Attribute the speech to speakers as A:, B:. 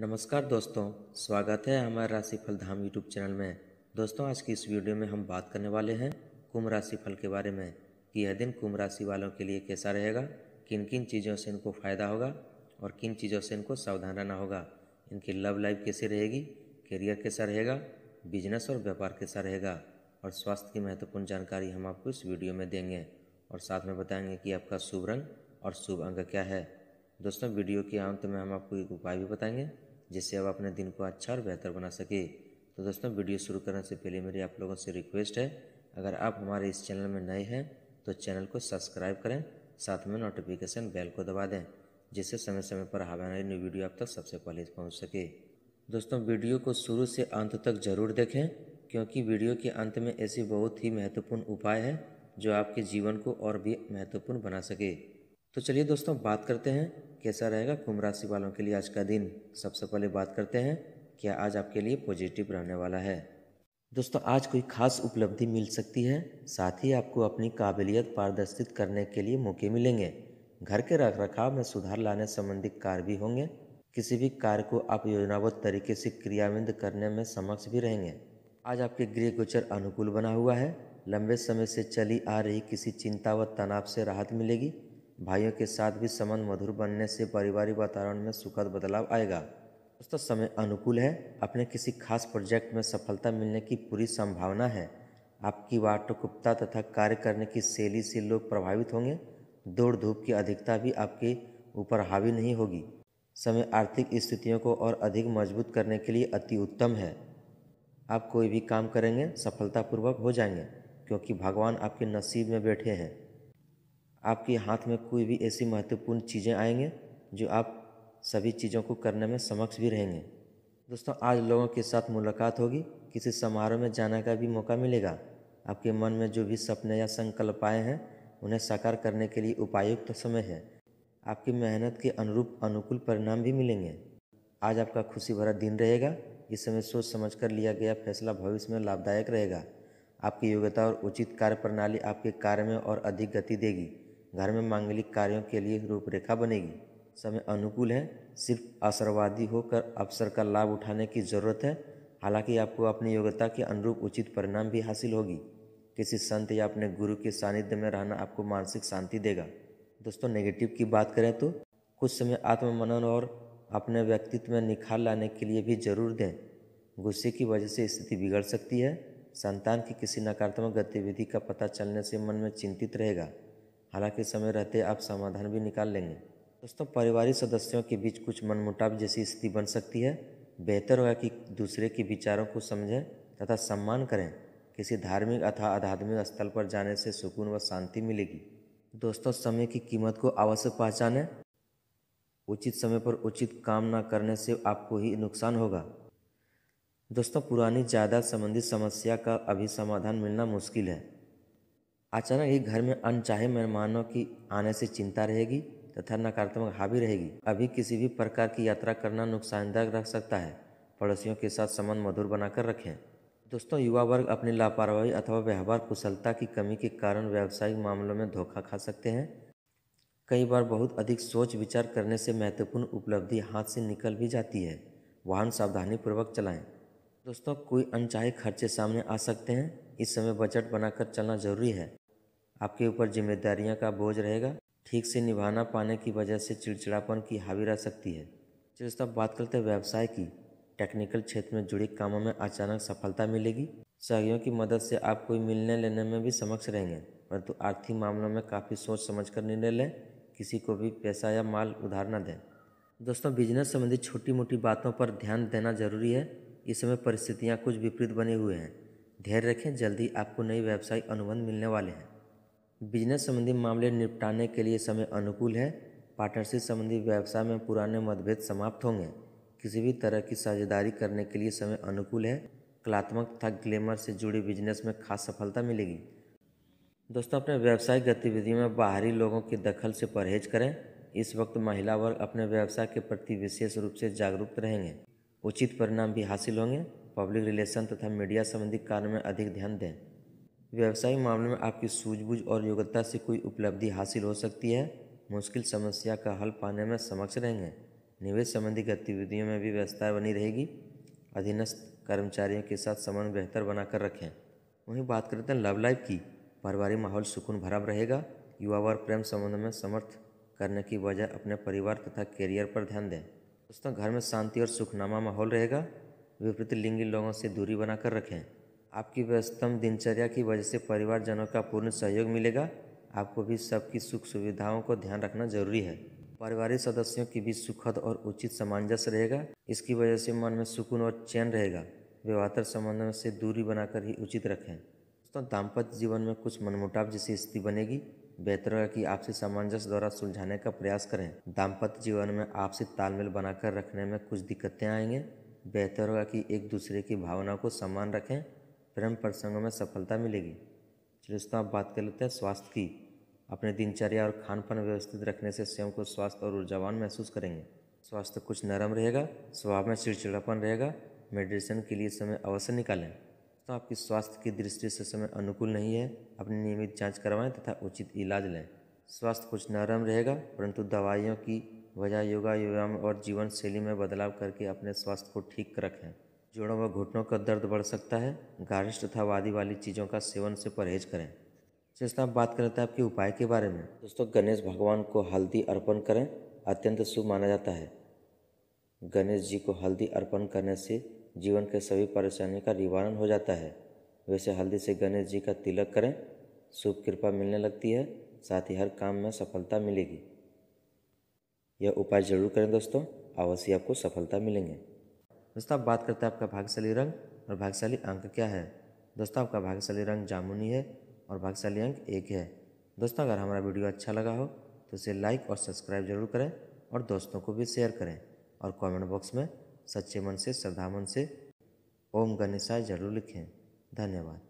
A: नमस्कार दोस्तों स्वागत है हमारे राशिफल धाम यूट्यूब चैनल में दोस्तों आज की इस वीडियो में हम बात करने वाले हैं कुंभ राशि फल के बारे में कि यह दिन कुंभ राशि वालों के लिए कैसा रहेगा किन किन चीज़ों से इनको फ़ायदा होगा और किन चीज़ों से इनको सावधान रहना होगा इनकी लव लाइफ कैसे रहेगी करियर कैसा रहेगा बिजनेस और व्यापार कैसा रहेगा और स्वास्थ्य की महत्वपूर्ण जानकारी हम आपको इस वीडियो में देंगे और साथ में बताएंगे कि आपका शुभ रंग और शुभ अंग क्या है दोस्तों वीडियो के अंत में हम आपको एक उपाय भी बताएंगे जिससे आप अपने दिन को अच्छा और बेहतर बना सके तो दोस्तों वीडियो शुरू करने से पहले मेरी आप लोगों से रिक्वेस्ट है अगर आप हमारे इस चैनल में नए हैं तो चैनल को सब्सक्राइब करें साथ में नोटिफिकेशन बेल को दबा दें जिससे समय समय पर हमारी न्यू वीडियो आप तक सबसे पहले पहुँच सके दोस्तों वीडियो को शुरू से अंत तक जरूर देखें क्योंकि वीडियो के अंत में ऐसे बहुत ही महत्वपूर्ण उपाय हैं जो आपके जीवन को और भी महत्वपूर्ण बना सके तो चलिए दोस्तों बात करते हैं कैसा रहेगा कुंभ राशि वालों के लिए आज का दिन सबसे पहले बात करते हैं क्या आज आपके लिए पॉजिटिव रहने वाला है दोस्तों आज कोई खास उपलब्धि मिल सकती है साथ ही आपको अपनी काबिलियत पारदर्शित करने के लिए मौके मिलेंगे घर के रख रखाव में सुधार लाने संबंधी कार्य भी होंगे किसी भी कार्य को आप योजनाबद्ध तरीके से क्रियान्वित करने में समक्ष भी रहेंगे आज आपके गृह गोचर अनुकूल बना हुआ है लंबे समय से चली आ रही किसी चिंता व तनाव से राहत मिलेगी भाइयों के साथ भी संबंध मधुर बनने से पारिवारिक वातावरण में सुखद बदलाव आएगा दोस्तों समय अनुकूल है अपने किसी खास प्रोजेक्ट में सफलता मिलने की पूरी संभावना है आपकी वाटकुपता तथा कार्य करने की शैली से लोग प्रभावित होंगे दौड़ धूप की अधिकता भी आपके ऊपर हावी नहीं होगी समय आर्थिक स्थितियों को और अधिक मजबूत करने के लिए अति उत्तम है आप कोई भी काम करेंगे सफलतापूर्वक हो जाएंगे क्योंकि भगवान आपके नसीब में बैठे हैं आपके हाथ में कोई भी ऐसी महत्वपूर्ण चीज़ें आएंगे जो आप सभी चीज़ों को करने में समक्ष भी रहेंगे दोस्तों आज लोगों के साथ मुलाकात होगी किसी समारोह में जाने का भी मौका मिलेगा आपके मन में जो भी सपने या संकल्प आए हैं उन्हें साकार करने के लिए उपायुक्त तो समय है आपकी मेहनत के अनुरूप अनुकूल परिणाम भी मिलेंगे आज आपका खुशी भरा दिन रहेगा इस समय सोच समझ कर लिया गया फैसला भविष्य में लाभदायक रहेगा आपकी योग्यता और उचित कार्य प्रणाली आपके कार्य में और अधिक गति देगी घर में मांगलिक कार्यों के लिए रूपरेखा बनेगी समय अनुकूल है सिर्फ असरवादी होकर अवसर का लाभ उठाने की ज़रूरत है हालांकि आपको अपनी योग्यता के अनुरूप उचित परिणाम भी हासिल होगी किसी संत या अपने गुरु के सानिध्य में रहना आपको मानसिक शांति देगा दोस्तों नेगेटिव की बात करें तो कुछ समय आत्ममनन और अपने व्यक्तित्व में निखार लाने के लिए भी जरूर दें गुस्से की वजह से स्थिति बिगड़ सकती है संतान की किसी नकारात्मक गतिविधि का पता चलने से मन में चिंतित रहेगा हालांकि समय रहते आप समाधान भी निकाल लेंगे दोस्तों पारिवारिक सदस्यों के बीच कुछ मनमुटाव जैसी स्थिति बन सकती है बेहतर होगा कि दूसरे के विचारों को समझें तथा सम्मान करें किसी धार्मिक अथवा आध्यात्मिक स्थल पर जाने से सुकून व शांति मिलेगी दोस्तों समय की कीमत को अवश्य पहचानें उचित समय पर उचित काम ना करने से आपको ही नुकसान होगा दोस्तों पुरानी जायदाद संबंधी समस्या का अभी समाधान मिलना मुश्किल है अचानक ही घर में अनचाहे मेहमानों की आने से चिंता रहेगी तथा नकारात्मक हावी रहेगी अभी किसी भी प्रकार की यात्रा करना नुकसानदायक रह सकता है पड़ोसियों के साथ संबंध मधुर बनाकर रखें दोस्तों युवा वर्ग अपनी लापरवाही अथवा व्यवहार कुशलता की कमी के कारण व्यावसायिक मामलों में धोखा खा सकते हैं कई बार बहुत अधिक सोच विचार करने से महत्वपूर्ण उपलब्धि हाथ से निकल भी जाती है वाहन सावधानीपूर्वक चलाएं दोस्तों कोई अनचाहे खर्चे सामने आ सकते हैं इस समय बजट बनाकर चलना जरूरी है आपके ऊपर जिम्मेदारियां का बोझ रहेगा ठीक से निभाना पाने की वजह से चिड़चिड़ापन की हावी रह सकती है चलिए बात करते हैं व्यवसाय की टेक्निकल क्षेत्र में जुड़े कामों में अचानक सफलता मिलेगी सहयोगियों की मदद से आप कोई मिलने लेने में भी समक्ष रहेंगे परंतु आर्थिक मामलों में काफ़ी सोच समझ कर निर्णय लें किसी को भी पैसा या माल उधार ना दें दोस्तों बिजनेस संबंधी छोटी मोटी बातों पर ध्यान देना जरूरी है इस समय परिस्थितियाँ कुछ विपरीत बनी हुई हैं धैर्य रखें जल्दी आपको नई व्यावसायिक अनुबंध मिलने वाले हैं बिजनेस संबंधी मामले निपटाने के लिए समय अनुकूल है पार्टनरशिप संबंधी व्यवसाय में पुराने मतभेद समाप्त होंगे किसी भी तरह की साझेदारी करने के लिए समय अनुकूल है कलात्मक तथा ग्लैमर से जुड़े बिजनेस में खास सफलता मिलेगी दोस्तों अपने व्यावसायिक गतिविधियों में बाहरी लोगों के दखल से परहेज करें इस वक्त महिला वर्ग अपने व्यवसाय के प्रति विशेष रूप से जागरूक रहेंगे उचित परिणाम भी हासिल होंगे पब्लिक रिलेशन तथा मीडिया संबंधी कार्य में अधिक ध्यान दें व्यवसायिक मामले में आपकी सूझबूझ और योग्यता से कोई उपलब्धि हासिल हो सकती है मुश्किल समस्या का हल पाने में समक्ष रहेंगे निवेश संबंधी गतिविधियों में भी व्यवस्था बनी रहेगी अधीनस्थ कर्मचारियों के साथ समन्वय बेहतर बनाकर रखें वहीं बात करते हैं तो लव लाइफ की पारिवारिक माहौल सुकून भरा रहेगा युवा वर्ग प्रेम संबंध में समर्थ करने की बजाय अपने परिवार तथा करियर पर ध्यान दें दोस्तों घर में शांति और सुखनामा माहौल रहेगा विपरीत लिंगी लोगों से दूरी बनाकर रखें आपकी व्यस्तम दिनचर्या की वजह से परिवारजनों का पूर्ण सहयोग मिलेगा आपको भी सबकी सुख सुविधाओं को ध्यान रखना जरूरी है पारिवारिक सदस्यों के बीच सुखद और उचित सामंजस्य रहेगा इसकी वजह से मन में सुकून और चैन रहेगा व्यवहार संबंधों से दूरी बनाकर ही उचित रखें दोस्तों दाम्पत्य जीवन में कुछ मनमुटाव जैसी स्थिति बनेगी बेहतर होगा कि आपसी सामंजस्य द्वारा सुलझाने का प्रयास करें दाम्पत्य जीवन में आपसी तालमेल बनाकर रखने में कुछ दिक्कतें आएंगे बेहतर होगा कि एक दूसरे की भावना को सम्मान रखें प्रेम प्रसंगों में सफलता मिलेगी चलिए दोस्तों आप बात कर लेते हैं स्वास्थ्य की अपने दिनचर्या और खान पान व्यवस्थित रखने से स्वयं को स्वास्थ्य और ऊर्जावान महसूस करेंगे स्वास्थ्य कुछ नरम रहेगा स्वभाव में चिड़चिड़ापन रहेगा मेडिटेशन के लिए समय अवश्य निकालें तो आपकी स्वास्थ्य की दृष्टि से समय अनुकूल नहीं है अपनी नियमित जांच करवाएं तथा उचित इलाज लें स्वास्थ्य कुछ नरम रहेगा परंतु दवाइयों की वजह योगा व्यायाम और जीवन शैली में बदलाव करके अपने स्वास्थ्य को ठीक रखें जोड़ों व घुटनों का दर्द बढ़ सकता है गारिश तथा वादी वाली चीज़ों का सेवन से परहेज करें जैसे आप बात करते हैं आपके उपाय के बारे में दोस्तों गणेश भगवान को हल्दी अर्पण करें अत्यंत शुभ माना जाता है गणेश जी को हल्दी अर्पण करने से जीवन के सभी परेशानियों का निवारण हो जाता है वैसे हल्दी से गणेश जी का तिलक करें शुभ कृपा मिलने लगती है साथ ही हर काम में सफलता मिलेगी यह उपाय जरूर करें दोस्तों अवश्य आपको सफलता मिलेंगे दोस्तों आप बात करते हैं आपका भाग्यशाली रंग और भाग्यशाली अंक क्या है दोस्तों आपका भाग्यशाली रंग जामुनी है और भाग्यशाली अंक एक है दोस्तों अगर हमारा वीडियो अच्छा लगा हो तो इसे लाइक और सब्सक्राइब जरूर करें और दोस्तों को भी शेयर करें और कमेंट बॉक्स में सच्चे मन से श्रद्धा मन से ओम गणेशाय जरूर लिखें धन्यवाद